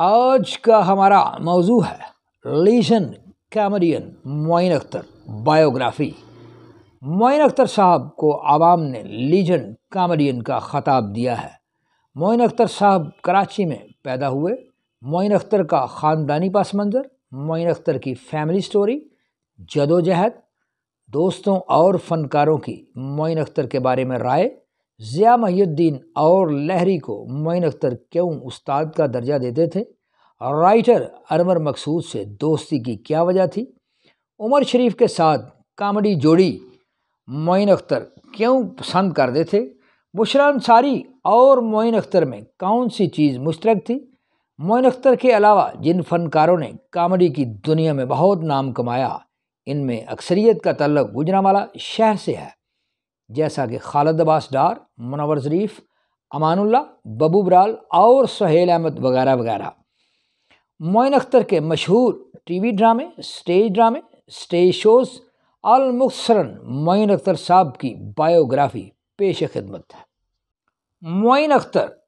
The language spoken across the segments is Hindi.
आज का हमारा मौजू है लीजन कैमरियन मोइन अख्तर बायोग्राफी मोइन अख्तर साहब को आवाम ने लीजन कैमरियन का ख़ताब दिया है मोइन अख्तर साहब कराची में पैदा हुए मोइन अख्तर का ख़ानदानी पस मंज़र मोइन अख्तर की फैमिली स्टोरी जदोजहद दोस्तों और फ़नकारों की मोइन अख्तर के बारे में राय ज़िया महीद्दीन और लहरी को मैन अख्तर क्यों उस्ताद का दर्जा देते थे और राइटर अरमर मकसूद से दोस्ती की क्या वजह थी उमर शरीफ के साथ कामेडी जोड़ी मोइन अख्तर क्यों पसंद करते थे बुशरा अंसारी और मोइन अख्तर में कौन सी चीज़ मुश्तरक थी मोइन अख्तर के अलावा जिन फनकारों ने कामेडी की दुनिया में बहुत नाम कमाया इनमें अक्सरियत का तल्लक गुजरावाला शहर से है जैसा कि खालद अब्बास डार मुनवर शरीफ अमानुल्ला बबू बराल और सहेल अहमद वगैरह वगैरह मोइन अख्तर के मशहूर टीवी ड्रामे स्टेज ड्रामे स्टेज शोज़ अलमुखसरन मोइन अख्तर साहब की बायोग्राफी पेश खिदमत है मोइन अख्तर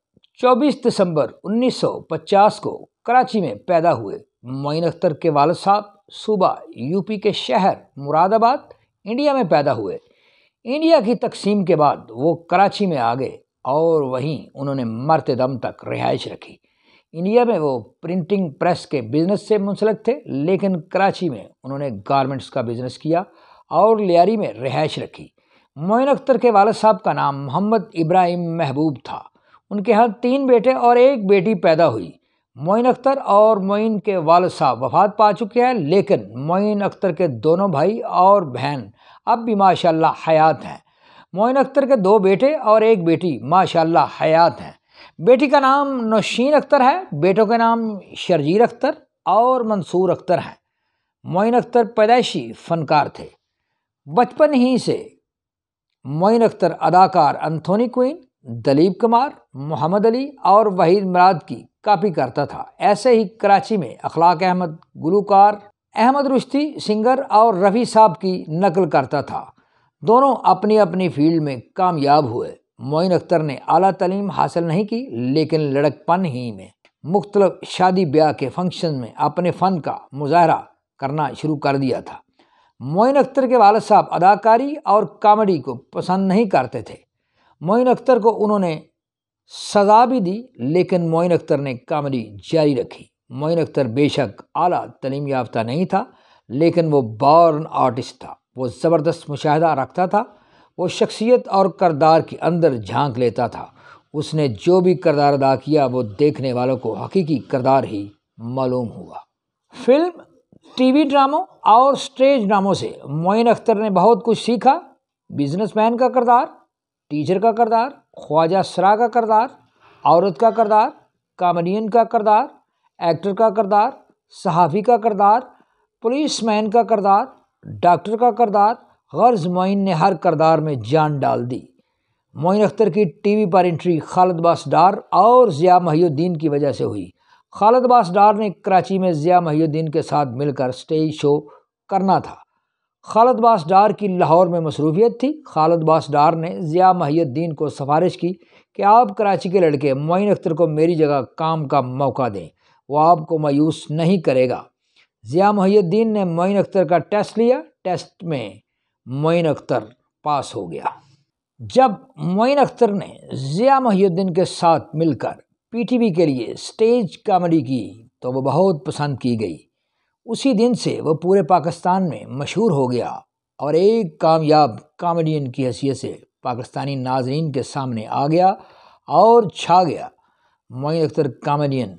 24 दिसंबर 1950 को कराची में पैदा हुए मोइन अख्तर के वालद साहब सूबा यूपी के शहर मुरादाबाद इंडिया में पैदा हुए इंडिया की तकसीम के बाद वो कराची में आ गए और वहीं उन्होंने मरते दम तक रिहाइश रखी इंडिया में वो प्रिंटिंग प्रेस के बिज़नेस से मुंसलिक थे लेकिन कराची में उन्होंने गारमेंट्स का बिज़नेस किया और लियारी में रिहाइश रखी मोइन अख्तर के वालद साहब का नाम मोहम्मद इब्राहिम महबूब था उनके यहाँ तीन बेटे और एक बेटी पैदा हुई मोइन अख्तर और मोइन के वालद साहब वफात पा चुके हैं लेकिन मोइन अख्तर के दोनों भाई और बहन अब भी माशाल्लाह हयात हैं मोइन अख्तर के दो बेटे और एक बेटी माशाल्लाह हयात हैं बेटी का नाम नौशीन अख्तर है बेटों के नाम शर्जीर अख्तर और मंसूर अख्तर हैं मोइन अख्तर पैदाइशी फ़नकार थे बचपन ही से मोइन अख्तर अदाकार अंथोनी क्वीन दलीप कुमार मोहम्मद अली और वहीद मराद की कापी करता था ऐसे ही कराची में अखलाक अहमद गुलूकार अहमद रुश्ती सिंगर और रफ़ी साहब की नकल करता था दोनों अपनी अपनी फील्ड में कामयाब हुए मोइन अख्तर ने अली तलीम हासिल नहीं की लेकिन लड़कपन ही में मुख्तलब शादी ब्याह के फंक्शन में अपने फ़न का मुजाहरा करना शुरू कर दिया था मोइन अख्तर के वालद साहब अदाकारी और कामेडी को पसंद नहीं करते थे मोइन अख्तर को उन्होंने सज़ा भी दी लेकिन मोइन अख्तर ने कामेडी जारी रखी मोइन अख्तर बेशक अली तलीम याफ्ता नहीं था लेकिन वो बॉर्न आर्टिस्ट था वो ज़बरदस्त मुशाह रखता था वो शख्सियत और करदार के अंदर झांक लेता था उसने जो भी करदार अदा किया वो देखने वालों को हकीकी करदार ही मालूम हुआ फिल्म टीवी ड्रामों और स्टेज ड्रामों से मोइन अख्तर ने बहुत कुछ सीखा बिजनेसमैन का करदार टीचर का करदार ख्वाजा सरा का करदार औरत का करदार कामेडियन का करदार एक्टर का करदार सहाफ़ी का करदार पुलिस मैन का करदार डॉक्टर का करदार गर्ज मोइन ने हर करदार में जान डाल दी मोइन अख्तर की वी पर एंट्री बास डार और ज़िया महीद्दीन की वजह से हुई बास डार ने कराची में ज़िया महीद्दीन के साथ मिलकर स्टेज शो करना था बास डार की लाहौर में मसरूफियत थी बास डार ने ज़िया महीद्दीन को सिफारिश की कि आप कराची के लड़के मोइन अख्तर को मेरी जगह काम का मौका दें वो आपको मायूस नहीं करेगा ज़िया मुहैद्दीन ने मोइन अख्तर का टेस्ट लिया टेस्ट में मोइन अख्तर पास हो गया जब मोइन अख्तर ने ज़िया मुहैद्दीन के साथ मिलकर पीटीवी के लिए स्टेज कॉमेडी की तो वो बहुत पसंद की गई उसी दिन से वो पूरे पाकिस्तान में मशहूर हो गया और एक कामयाब कॉमेडियन की हैसियत से पाकिस्तानी नाजरीन के सामने आ गया और छा गया मोइन अख्तर कॉमेडियन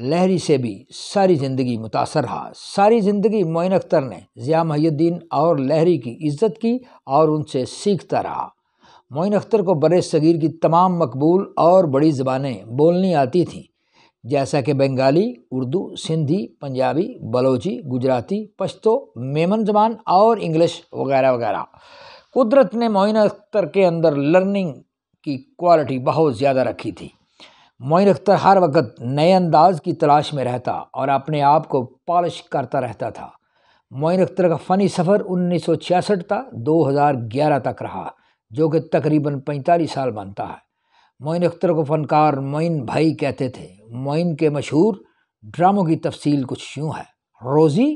लहरी से भी सारी ज़िंदगी मुतासर रहा सारी ज़िंदगी मोइन अख्तर ने ज़िया महीद्दीन और लहरी की इज़्ज़त की और उनसे सीखता रहा मोइन अख्तर को बर सगीर की तमाम मकबूल और बड़ी ज़बानें बोलनी आती थीं जैसा कि बंगाली उर्दू सिंधी पंजाबी बलोची गुजराती पश्तो मेमन जबान और इंग्लिश वगैरह वगैरह कुदरत ने मोइन अख्तर के अंदर लर्निंग की क्वालिटी बहुत ज़्यादा रखी थी मोइन अख्तर हर वक्त नए अंदाज की तलाश में रहता और अपने आप को पॉलिश करता रहता था मोइन अख्तर का फ़नी सफ़र 1966 था 2011 तक रहा जो कि तकरीबन 45 साल बनता है मोइन अख्तर को फ़नकार मोइन भाई कहते थे मोइन के मशहूर ड्रामों की तफसील कुछ यूँ है रोज़ी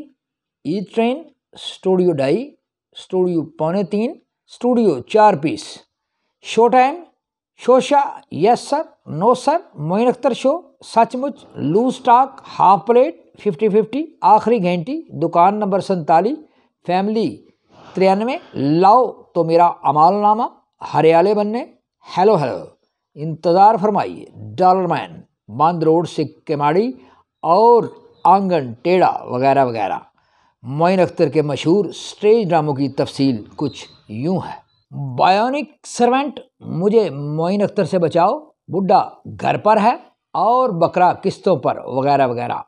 ई ट्रेन स्टूडियो डाई स्टूडियो पौने तीन स्टूडियो चार पीस शो टाइम शोशा yes sir no sir Moin Akhtar show सचमुच loose talk half plate fifty fifty आखिरी घंटी दुकान नंबर संताली फैमिली तिरानवे लाओ तो मेरा नामा हरियाले बनने हेलो हेलो इंतज़ार फरमाइए डॉलर मैन बंद रोड से केमाड़ी और आंगन टेढ़ा वगैरह वगैरह मोइन अख्तर के मशहूर स्टेज ड्रामों की तफसील कुछ यूँ है बायोनिक सर्वेंट मुझे मोइन अख्तर से बचाओ बुड्ढा घर पर है और बकरा किस्तों पर वगैरह वगैरह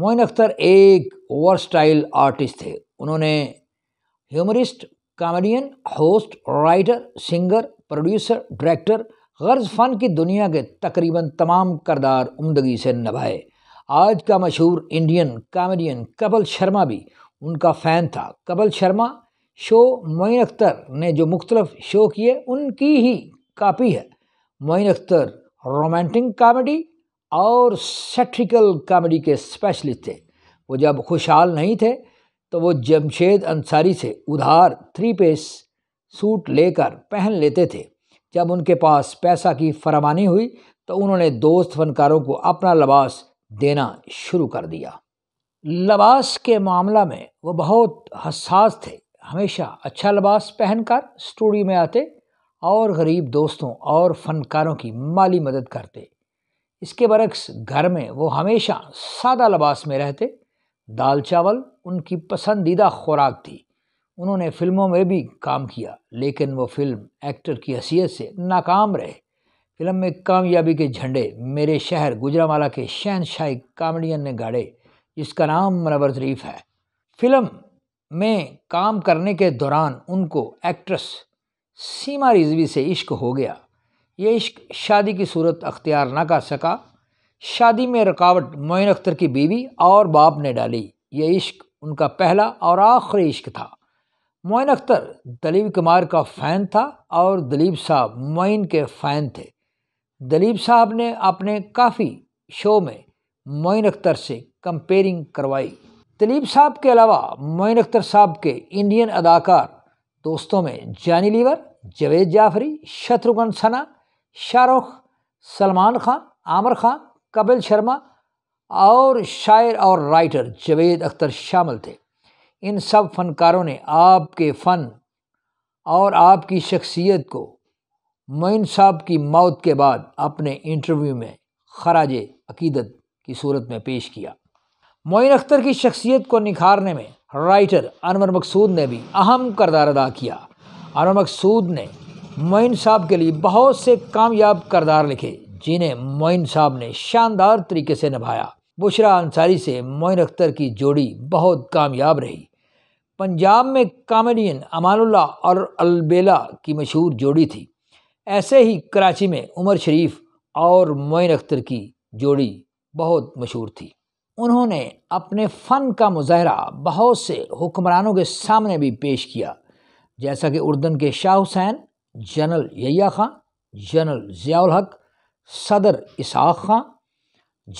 मोइन अख्तर एक ओवर स्टाइल आर्टिस्ट थे उन्होंने humorist comedian host writer singer producer director गर्ज फन की दुनिया के तकरीबन तमाम करदार उमदगी से नभाए आज का मशहूर इंडियन कॉमेडियन कपिल शर्मा भी उनका फ़ैन था कपिल शर्मा शो मोइन अख्तर ने जो मुख्तलफ शो किए उनकी ही कापी है मोइन अख्तर रोमांटिक कामेडी और सेट्रिकल कामेडी के स्पेशलिस्ट थे वो जब खुशहाल नहीं थे तो वो जमशेद अंसारी से उधार थ्री पेस सूट लेकर पहन लेते थे जब उनके पास पैसा की फरमानी हुई तो उन्होंने दोस्त फनकारों को अपना लबास देना शुरू कर दिया लबास के मामला में वो बहुत हसास थे हमेशा अच्छा लिबास पहनकर स्टूडियो में आते और गरीब दोस्तों और फनकारों की माली मदद करते इसके बरक्स घर में वो हमेशा सादा लिबास में रहते दाल चावल उनकी पसंदीदा खुराक थी उन्होंने फिल्मों में भी काम किया लेकिन वो फिल्म एक्टर की हैसियत से नाकाम रहे फिल्म में कामयाबी के झंडे मेरे शहर गुजरावाला के शहनशाही कामेडियन ने गाड़े जिसका नाम मनवर शरीफ है फिल्म में काम करने के दौरान उनको एक्ट्रेस सीमा रिजवी से इश्क हो गया ये इश्क शादी की सूरत अख्तियार ना कर सका शादी में रुकावट मोइन अख्तर की बीवी और बाप ने डाली ये इश्क उनका पहला और आखिरी इश्क था मोइन अख्तर दलीप कुमार का फ़ैन था और दलीप साहब मोइन के फ़ैन थे दलीप साहब ने अपने काफ़ी शो में मोइन अख्तर से कंपेयरिंग करवाई दिलीप साहब के अलावा मोइन अख्तर साहब के इंडियन अदाकार दोस्तों में जानी लीवर जवेद जाफरी शत्रुघ्न सना शाहरुख सलमान खान आमिर ख़ान कपिल शर्मा और शायर और राइटर जवेद अख्तर शामिल थे इन सब फनकारों ने आपके फ़न और आपकी शख्सियत को मोइन साहब की मौत के बाद अपने इंटरव्यू में खराज अकीदत की सूरत में पेश किया मोइन अख्तर की शख्सियत को निखारने में राइटर अनवर मकसूद ने भी अहम करदार अदा किया अनवर मकसूद ने मोइन साहब के लिए बहुत से कामयाब करदार लिखे जिन्हें मोइन साहब ने शानदार तरीके से निभाया बुशरा अंसारी से मोइन अख्तर की जोड़ी बहुत कामयाब रही पंजाब में कामेडियन अमानुल्ला और अलबेला की मशहूर जोड़ी थी ऐसे ही कराची में उमर शरीफ और मोइन अख्तर की जोड़ी बहुत मशहूर थी उन्होंने अपने फ़न का मुजाहरा बहुत से हुक्मरानों के सामने भी पेश किया जैसा कि उर्दन के शाह हुसैन जनरल यया खां जनरल ज़ियाउल हक सदर इसहाक खां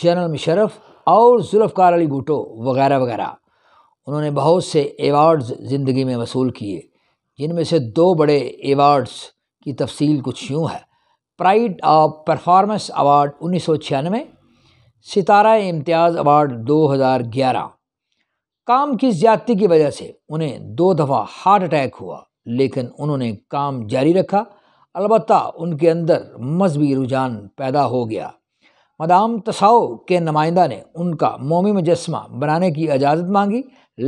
जनरल मुशरफ और जुल्फ़ार अली भुटो वगैरह वगैरह उन्होंने बहुत से एवार्ड्स ज़िंदगी में वसूल किए जिनमें से दो बड़े एवार्ड्स की तफसील कुछ यूँ है प्राइड ऑफ परफॉर्मेंस अवार्ड उन्नीस सौ छियानवे सितारा इम्तियाज़ अवार्ड 2011 काम की ज्यादती की वजह से उन्हें दो दफ़ा हार्ट अटैक हुआ लेकिन उन्होंने काम जारी रखा अलबत् उनके अंदर मजहबी रुझान पैदा हो गया मदाम तसाओ के नुमाइंदा ने उनका मोमी मुजस्मा बनाने की इजाज़त मांगी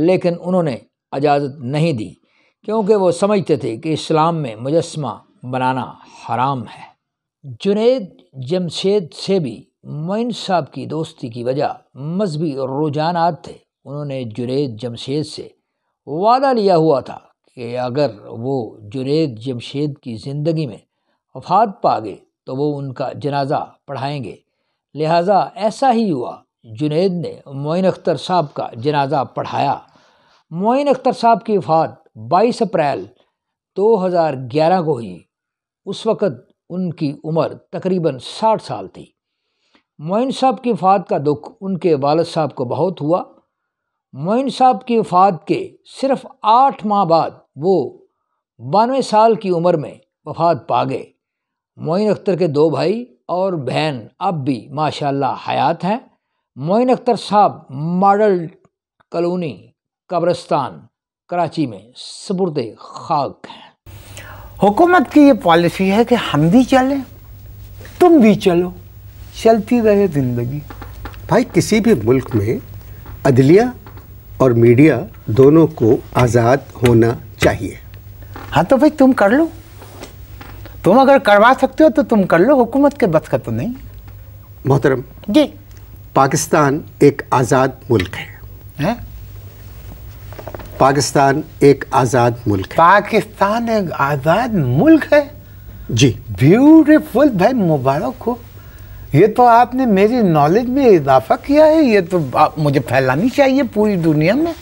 लेकिन उन्होंने इजाज़त नहीं दी क्योंकि वो समझते थे कि इस्लाम में मुजस्मा बनाना हराम है जुनेद जमशेद से भी मोइन साहब की दोस्ती की वजह मजहबी रुझानात थे उन्होंने जुनेद जमशेद से वादा लिया हुआ था कि अगर वो जुनेद जमशेद की ज़िंदगी में वफात पा गए तो वो उनका जनाजा पढ़ाएंगे लिहाजा ऐसा ही हुआ जुनेद ने मोइन अख्तर साहब का जनाजा पढ़ाया मोइन अख्तर साहब की वफात बाईस अप्रैल 2011 को हुई उस वक़्त उनकी उम्र तकरीबन साठ साल थी मोइन साहब की वफात का दुख उनके वालद साहब को बहुत हुआ मोइन साहब की वफात के सिर्फ आठ माह बाद वो बानवे साल की उम्र में वफात पा गए मोइन अख्तर के दो भाई और बहन अब भी माशाल्लाह हयात हैं मोइन अख्तर साहब मॉडल कलोनी कब्रस्तान कराची में सबुरद खाक हैं हुकूमत की ये पॉलिसी है कि हम भी चलें तुम भी चलो चलती रहे ज़िंदगी भाई किसी भी मुल्क में अदलिया और मीडिया दोनों को आज़ाद होना चाहिए हाँ तो भाई तुम कर लो तुम अगर करवा सकते हो तो तुम कर लो हुकूमत के बस का तो नहीं मोहतरम जी पाकिस्तान एक आज़ाद मुल्क है, है? पाकिस्तान एक आज़ाद मुल्क है पाकिस्तान एक आज़ाद मुल्क है जी ब्यूटीफुल भाई मुबारक हो ये तो आपने मेरी नॉलेज में इजाफा किया है ये तो मुझे फैलानी चाहिए पूरी दुनिया में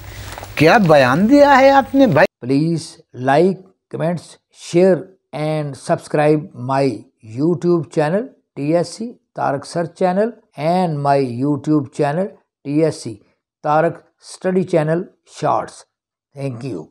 क्या बयान दिया है आपने भाई please like comments share and subscribe my YouTube channel TSC Tarak sir channel and my YouTube channel TSC Tarak study channel shorts thank you